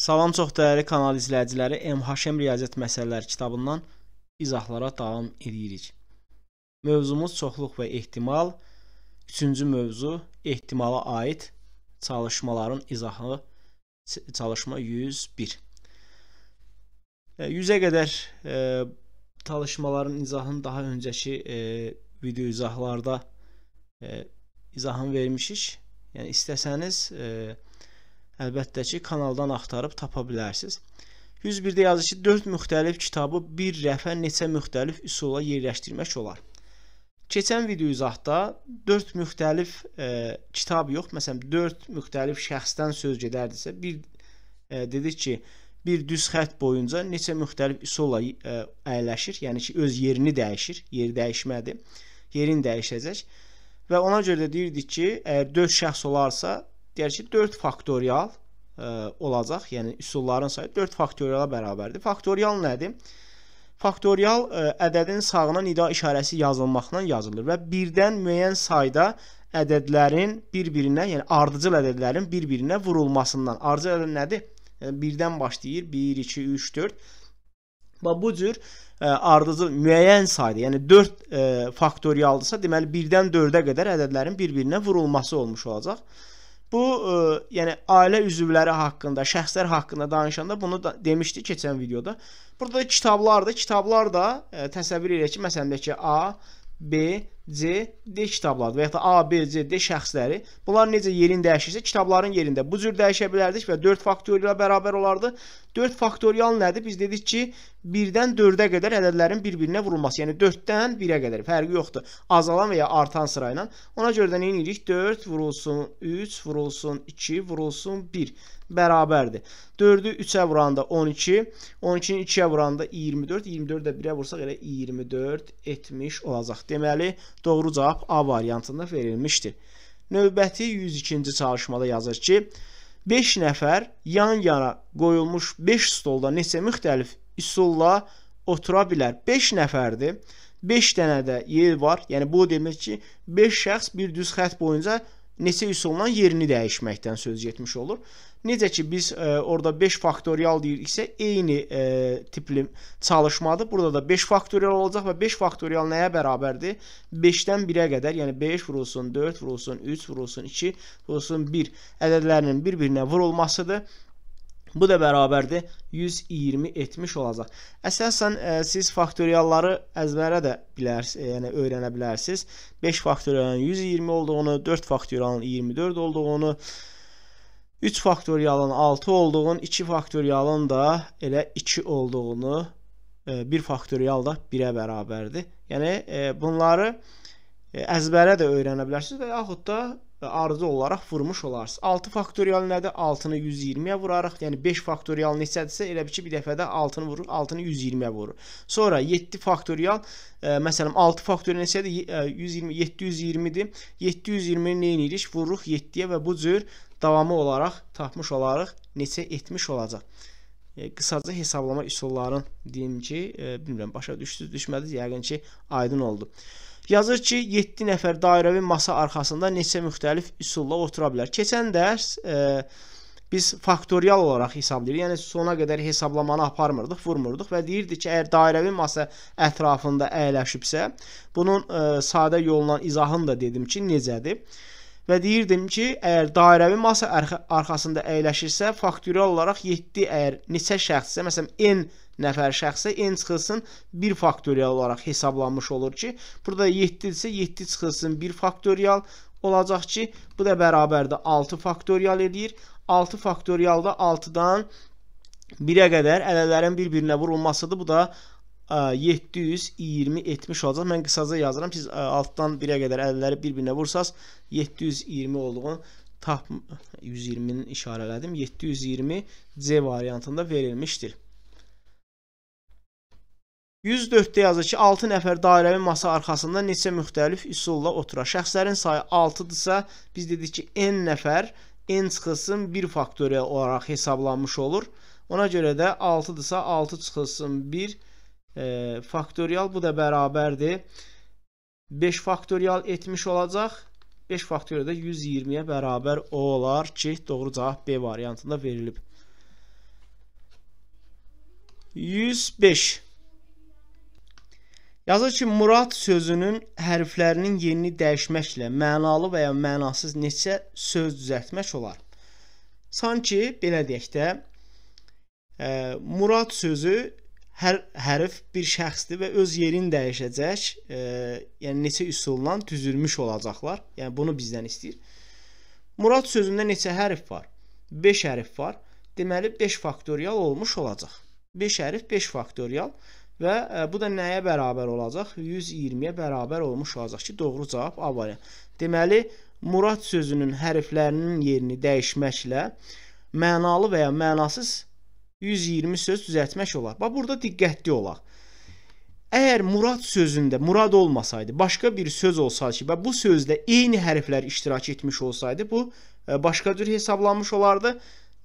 Salam çox dəyərli kanal izləyiciləri, MHM Riyaziyyat Məsələləri kitabından izahlara davam edirik. Mövzumuz çoxluq və ehtimal. Üçüncü mövzu ehtimala aid çalışmaların izahı çalışma 101. E, 100-ə qədər e, çalışmaların izahını daha öncəki e, video izahlarda e, izahını vermişik. Yəni istəsəniz, e, əlbəttə ki, kanaldan axtarıb tapa bilərsiniz. 101-də yazır ki, 4 müxtəlif kitabı bir rəfə neçə müxtəlif üsula yerləşdirmək olar. Keçən video izahda 4 müxtəlif e, kitab yox, məsələn 4 müxtəlif şəxsdən söz gedərdisə, bir e, dedik ki, bir düz xətt boyunca neçə müxtəlif üsulla e, əyləşir, yəni ki, öz yerini dəyişir, yeri dəyişmədi, yerin dəyişəcək. Və ona görə də deyirdik ki, əgər 4 şəxs olarsa, deyər ki, 4 faktorial ə, e, olacaq. Yəni üsulların sayı 4 faktoriala bərabərdir. Faktorial nədir? Faktorial ə, e, ədədin sağına nida işarəsi yazılmaqla yazılır və birdən müəyyən sayda ədədlərin bir-birinə, yəni ardıcıl ədədlərin bir-birinə vurulmasından. Ardıcıl ədəd nədir? Yəni birdən başlayır 1 2 3 4 Və bu cür ə, ardıcıl müəyyən sayda, yəni 4 ə, faktorialdırsa, deməli 1-dən 4-ə qədər ədədlərin bir-birinə vurulması olmuş olacaq. Bu, ə, e, yəni ailə üzvləri haqqında, şəxslər haqqında danışanda bunu da demişdi keçən videoda. Burada kitablardır. Kitablar da ə, e, təsəvvür edək ki, məsələn, ki A, B, C, D kitablardır və ya da A, B, C, D şəxsləri bunlar necə yerin dəyişirsə kitabların yerində bu cür dəyişə bilərdik və 4 faktorial bərabər olardı. 4 faktorial nədir? Biz dedik ki, 1-dən 4-ə qədər ədədlərin bir-birinə vurulması, yəni 4-dən 1-ə qədər fərqi yoxdur. Azalan və ya artan sırayla. Ona görə də nə edirik? 4 vurulsun 3, vurulsun 2, vurulsun 1 bərabərdir. 4-ü 3-ə vuranda 12, 12-ni 2-yə vuranda 24, 24-də 1-ə vursa elə 24 etmiş olacaq. Deməli, Doğru cavab A variantında verilmişdir. Növbəti 102-ci çalışmada yazır ki, 5 nəfər yan-yana qoyulmuş 5 stolda neçə müxtəlif üsulla otura bilər? 5 nəfərdir. 5 dənə də yer var. Yəni bu demək ki, 5 şəxs bir düz xətt boyunca oturur neçə üsulla yerini dəyişməkdən söz getmiş olur. Necə ki biz e, orada 5 faktorial deyiriksə, eyni e, tipli çalışmadır. Burada da 5 faktorial olacaq və 5 faktorial nəyə bərabərdir? 5-dən 1-ə qədər, yəni 5 vurulsun, 4 vurulsun, 3 vurulsun, 2 vurulsun, 1 ədədlərinin bir-birinə vurulmasıdır Bu da bərabərdir 120 etmiş olacaq. Əsasən ə, e, siz faktorialları əzbərə də bilərsiniz, e, yəni öyrənə bilərsiniz. 5 faktorialın 120 olduğunu, 4 faktorialın 24 olduğunu, 3 faktorialın 6 olduğunu, 2 faktorialın da elə 2 olduğunu, 1 e, faktorial da 1-ə bərabərdir. Yəni ə, bunları əzbərə də öyrənə bilərsiniz və yaxud da arzu olaraq vurmuş olarsınız. 6 faktorial nədir? 6-nı 120-yə vurarıq. Yəni 5 faktorial neçədirsə elə bil ki, bir dəfədə 6-nı vurur, 6-nı 120-yə vurur. Sonra 7 faktorial, ə, e, məsələn 6 faktorial neçədir? 120 720-dir. 720-ni nə edirik? Vururuq 7-yə və bu cür davamı olaraq tapmış olaraq neçə etmiş olacaq. E, qısaca hesablama üsullarının deyim ki, e, bilmirəm başa düşdünüz, düşmədiniz, yəqin ki, aydın oldu. Yazır ki, 7 nəfər dairəvi masa arxasında neçə müxtəlif üsulla otura bilər. Keçən dərs e, biz faktorial olaraq hesablayırıq. Yəni sona qədər hesablamanı aparmırdıq, vurmurduq və deyirdik ki, əgər dairəvi masa ətrafında əyləşibsə, bunun e, sadə yolla izahını da dedim ki, necədir? və deyirdim ki, əgər dairəvi masa arxasında əyləşirsə, faktorial olaraq 7 əgər neçə şəxssə, məsələn, n nəfər şəxsə n çıxılsın 1 faktorial olaraq hesablanmış olur ki, burada 7 isə 7 çıxılsın 1 faktorial olacaq ki, bu da bərabərdə 6 faktorial eləyir. 6 faktorialda 6-dan 1-ə qədər ədədlərin bir-birinə vurulmasıdır. Bu da 720 70 olacaq. Mən qısaca yazıram. Siz altdan 1-ə qədər əlləri bir-birinə vursaz 720 olduğunu tap 120-ni işarə elədim. 720 C variantında verilmişdir. 104-də yazır ki, 6 nəfər dairəvi masa arxasında neçə müxtəlif üsulla oturur. Şəxslərin sayı 6-dırsa, biz dedik ki, n nəfər n çıxılsın 1 faktorial olaraq hesablanmış olur. Ona görə də 6-dırsa 6 çıxılsın 1 faktorial e, faktorial bu da bərabərdir. 5 faktorial etmiş olacaq. 5 faktorial da 120-yə bərabər olar ki, doğru cavab B variantında verilib. 105 Yazır ki, Murad sözünün hərflərinin yerini dəyişməklə mənalı və ya mənasız neçə söz düzəltmək olar? Sanki, belə deyək də, Murad sözü hər hərf bir şəxsdir və öz yerini dəyişəcək, e, yəni neçə üsulla düzülmüş olacaqlar. Yəni bunu bizdən istəyir. Murad sözündə neçə hərf var? 5 hərf var. Deməli 5 faktorial olmuş olacaq. 5 hərf 5 faktorial və e, bu da nəyə bərabər olacaq? 120-yə bərabər olmuş olacaq ki, doğru cavab A variantı. Deməli Murad sözünün hərflərinin yerini dəyişməklə mənalı və ya mənasız 120 söz düzəltmək olar. Bax burada diqqətli olaq. Əgər Murad sözündə Murad olmasaydı, başqa bir söz olsaydı ki, və bu sözdə eyni hərflər iştirak etmiş olsaydı, bu e, başqa cür hesablanmış olardı.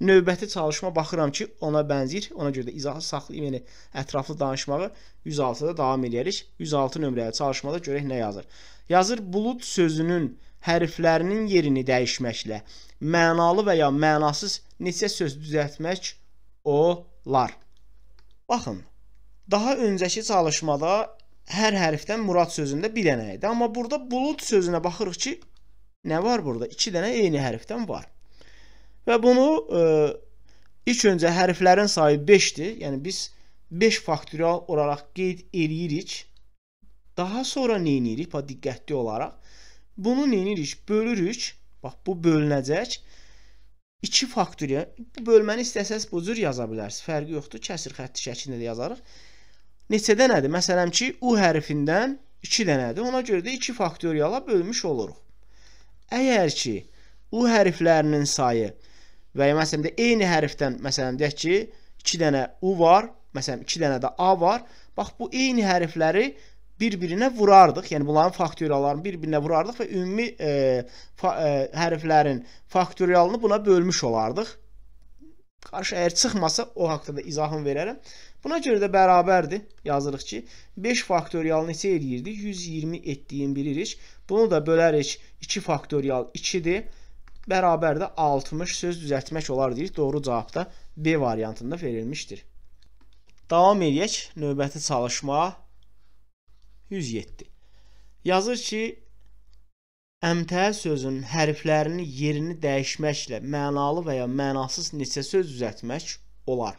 Növbəti çalışma baxıram ki, ona bənzir. Ona görə də izahı saxlayım, yəni ətraflı danışmağı 106-da davam edərik. 106 nömrəli çalışmada görək nə yazır. Yazır bulud sözünün hərflərinin yerini dəyişməklə mənalı və ya mənasız neçə söz düzəltmək olar? olar. Baxın, daha öncəki çalışmada hər hərfdən Murad sözündə bir dənə idi. Amma burada bulud sözünə baxırıq ki, nə var burada? İki dənə eyni hərfdən var. Və bunu e, ilk öncə hərflərin sayı 5-dir. Yəni biz 5 faktorial olaraq qeyd eləyirik. Daha sonra nə edirik? Bax diqqətli olaraq. Bunu nə edirik? Bölürük. Bax bu bölünəcək. 2 faktoriya bu bölməni istəsəz bu cür yaza bilərsiniz. Fərqi yoxdur. Kəsir xətti şəklində də yazarıq. Neçədə nədir? Məsələn ki, u hərfindən 2 dənədir. Ona görə də 2 faktoriyala bölmüş oluruq. Əgər ki, u hərflərinin sayı və ya məsələn də eyni hərfdən məsələn deyək ki, 2 dənə u var, məsələn 2 dənə də a var. Bax bu eyni hərfləri bir-birinə vurardıq. Yəni bunların faktoriallarını bir-birinə vurardıq və ümumi e, fa, e, hərflərin faktorialını buna bölmüş olardıq. Qarşı əgər çıxmasa o haqqda da izahım verərəm. Buna görə də bərabərdir. Yazırıq ki, 5 faktorial neçə eləyirdik? 120 etdiyini bilirik. Bunu da bölərik 2 faktorial 2-dir. Bərabər də 60 söz düzəltmək olar deyirik. Doğru cavab da B variantında verilmişdir. Davam edək növbəti çalışma. 107. Yazır ki, əmtəə sözünün hərflərinin yerini dəyişməklə mənalı və ya mənasız neçə söz düzəltmək olar?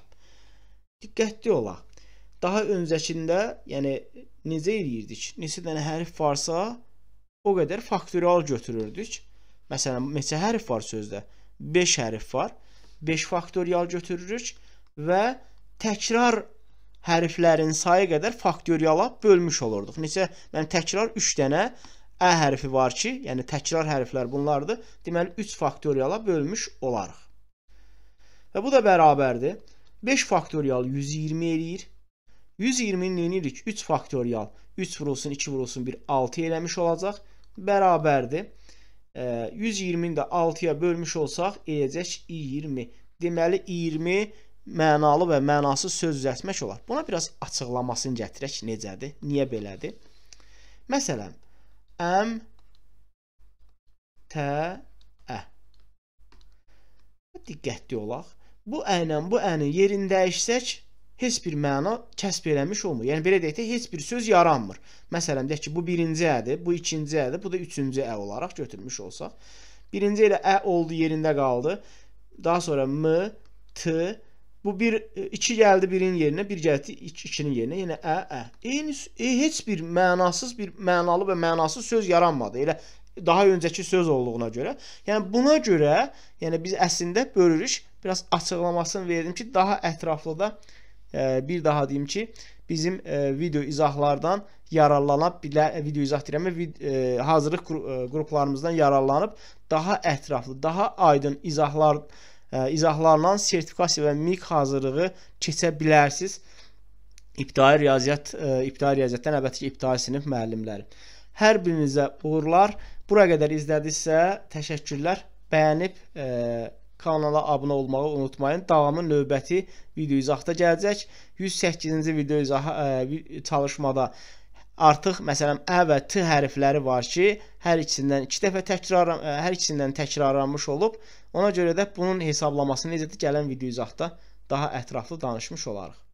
Diqqətli olaq. Daha öncəkində, yəni necə eləyirdik? Neçə dənə hərf varsa, o qədər faktorial götürürdük. Məsələn, neçə hərf var sözdə? 5 hərf var. 5 faktorial götürürük və təkrar hərflərin sayı qədər faktoriala bölmüş olurduq. Neçə? Mən yəni təkrar 3 dənə ə hərfi var ki, yəni təkrar hərflər bunlardır. Deməli 3 faktoriala bölmüş olarıq. Və bu da bərabərdir. 5 faktorial 120 eləyir. 120-ni eləyirik 3 faktorial. 3 vurulsun, 2 vurulsun, 1 6 eləmiş olacaq. Bərabərdir. 120-ni də 6-ya bölmüş olsaq, eləyəcək 20. Deməli 20 mənalı və mənasız söz düzəltmək olar. Buna biraz açıqlamasını gətirək necədir, niyə belədir. Məsələn, əm tə ə. Diqqətli olaq. Bu ənlə bu ənin yerini dəyişsək, heç bir məna kəsb eləmiş olmur. Yəni belə deyək də heç bir söz yaranmır. Məsələn, deyək ki, bu birinci ədir, bu ikinci ədir, bu da üçüncü ə olaraq götürmüş olsaq. Birinci elə ə oldu, yerində qaldı. Daha sonra m, t, Bu bir e, iki gəldi birin yerinə, bir gəldi iki, ikinin yerinə, yenə ə ə. Eyni e, heç bir mənasız bir mənalı və mənasız söz yaranmadı. Elə daha öncəki söz olduğuna görə. Yəni buna görə, yəni biz əslində bölürük. Biraz açıqlamasını verdim ki, daha ətraflı da e, bir daha deyim ki, bizim e, video izahlardan yararlana bilər, e, video izah deyirəm, e, hazırlıq e, qruplarımızdan yararlanıb daha ətraflı, daha aydın izahlar izahlarından sertifikasiya və MİQ hazırlığı keçə bilərsiniz. İbtidai riyaziyyat, ibtidai riyaziyyatdan əvvəlki ibtidai sinif müəllimləri. Hər birinizə uğurlar. Bura qədər izlədinizsə, təşəkkürlər. Bəyənib e, kanala abunə olmağı unutmayın. Davamı növbəti video izahda gələcək. 108-ci video izah e, çalışmada artıq məsələn ə və t hərfləri var ki, hər ikisindən iki dəfə təkrar e, hər ikisindən təkrarlanmış olub. Ona görə də bunun hesablaması necədir? Gələn video izahda daha ətraflı danışmış olarıq.